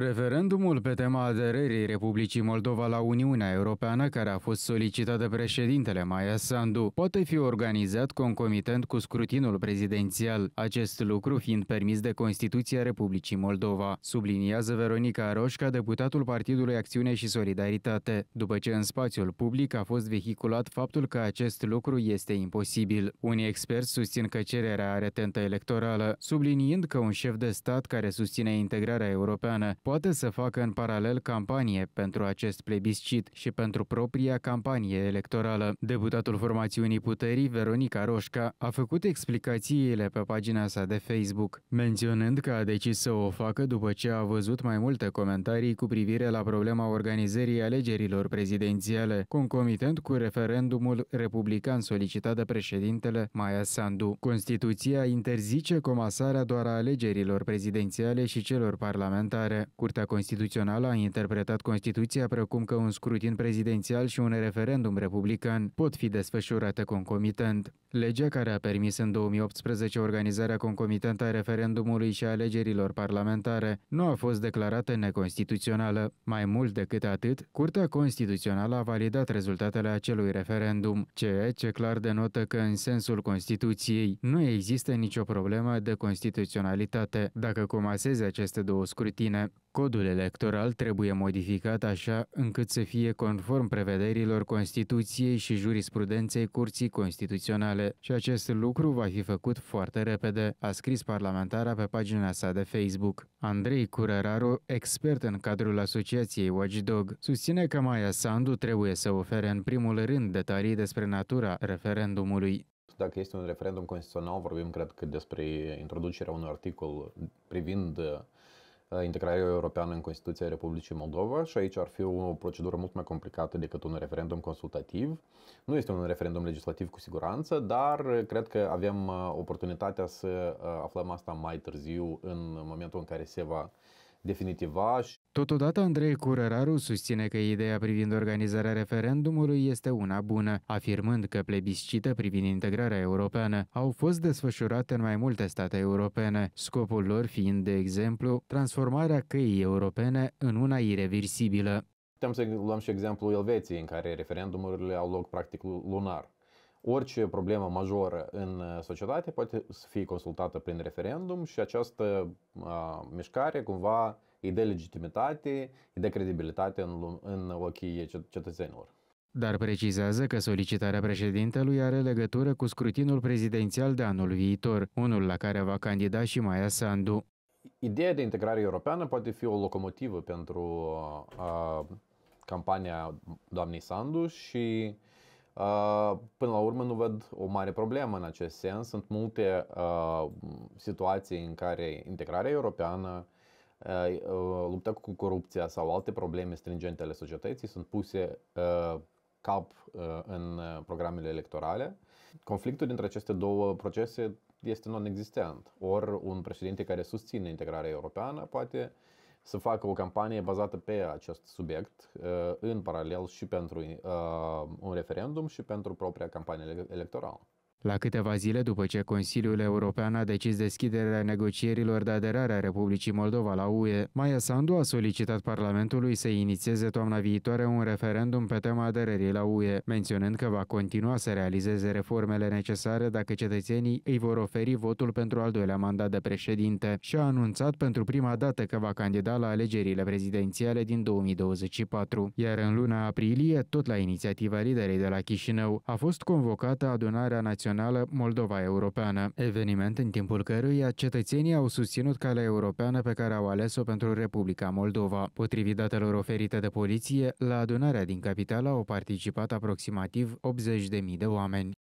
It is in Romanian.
Referendumul pe tema aderării Republicii Moldova la Uniunea Europeană, care a fost solicitat de președintele Maia Sandu, poate fi organizat concomitent cu scrutinul prezidențial, acest lucru fiind permis de Constituția Republicii Moldova, subliniază Veronica Roșca, deputatul Partidului Acțiune și Solidaritate, după ce în spațiul public a fost vehiculat faptul că acest lucru este imposibil. Unii experți susțin că cererea are tentă electorală, subliniind că un șef de stat care susține integrarea europeană poate să facă în paralel campanie pentru acest plebiscit și pentru propria campanie electorală. Deputatul formațiunii puterii, Veronica Roșca, a făcut explicațiile pe pagina sa de Facebook, menționând că a decis să o facă după ce a văzut mai multe comentarii cu privire la problema organizării alegerilor prezidențiale, concomitent cu referendumul republican solicitat de președintele Maia Sandu. Constituția interzice comasarea doar a alegerilor prezidențiale și celor parlamentare. Curtea Constituțională a interpretat Constituția precum că un scrutin prezidențial și un referendum republican pot fi desfășurate concomitent. Legea care a permis în 2018 organizarea concomitentă a referendumului și a alegerilor parlamentare nu a fost declarată neconstituțională. Mai mult decât atât, Curtea Constituțională a validat rezultatele acelui referendum, ceea ce clar denotă că în sensul Constituției nu există nicio problemă de constituționalitate dacă comasezi aceste două scrutine. Codul electoral trebuie modificat așa încât să fie conform prevederilor Constituției și jurisprudenței Curții Constituționale și acest lucru va fi făcut foarte repede, a scris parlamentara pe pagina sa de Facebook. Andrei Curăraru, expert în cadrul asociației Watchdog, susține că Maia Sandu trebuie să ofere în primul rând detalii despre natura referendumului. Dacă este un referendum constituțional, vorbim cred că despre introducerea unui articol privind Uh, integrarea europeană în Constituția Republicii Moldova și aici ar fi o procedură mult mai complicată decât un referendum consultativ. Nu este un referendum legislativ cu siguranță, dar cred că avem uh, oportunitatea să uh, aflăm asta mai târziu în momentul în care se va definitiva. Totodată, Andrei Curăraru susține că ideea privind organizarea referendumului este una bună, afirmând că plebiscite privind integrarea europeană au fost desfășurate în mai multe state europene, scopul lor fiind, de exemplu, transformarea căii europene în una irreversibilă. Putem să luăm și exemplul Elveției, în care referendumurile au loc practic lunar. Orice problemă majoră în uh, societate poate să fie consultată prin referendum și această a, uh, mișcare cumva îi dă legitimitate, îi dă credibilitate în, în ochii cetățenilor. Dar precizează că solicitarea președintelui are legătură cu scrutinul prezidențial de anul viitor, unul la care va candida și Maia Sandu. Ideea de integrare europeană poate fi o locomotivă pentru a, uh, campania doamnei Sandu și uh, Până la urmă nu văd o mare problemă în acest sens. Sunt multe situații în care integrarea europeană, lupta cu corupția sau alte probleme stringente ale societății sunt puse cap în programele electorale. Conflictul dintre aceste două procese este non-existent. Ori un președinte care susține integrarea europeană poate uh, să facă o campanie bazată pe acest subiect, uh, în paralel și pentru uh, un referendum și pentru propria campanie electorală. La câteva zile după ce Consiliul European a decis deschiderea negocierilor de aderare a Republicii Moldova la UE, Maia Sandu a solicitat Parlamentului să inițieze toamna viitoare un referendum pe tema aderării la UE, menționând că va continua să realizeze reformele necesare dacă cetățenii îi vor oferi votul pentru al doilea mandat de președinte și a anunțat pentru prima dată că va candida la alegerile prezidențiale din 2024. Iar în luna aprilie, tot la inițiativa liderii de la Chișinău, a fost convocată adunarea națională Internațională Moldova Europeană, eveniment în timpul căruia cetățenii au susținut calea europeană pe care au ales-o pentru Republica Moldova. Potrivit datelor oferite de poliție, la adunarea din capitală au participat aproximativ 80.000 de oameni.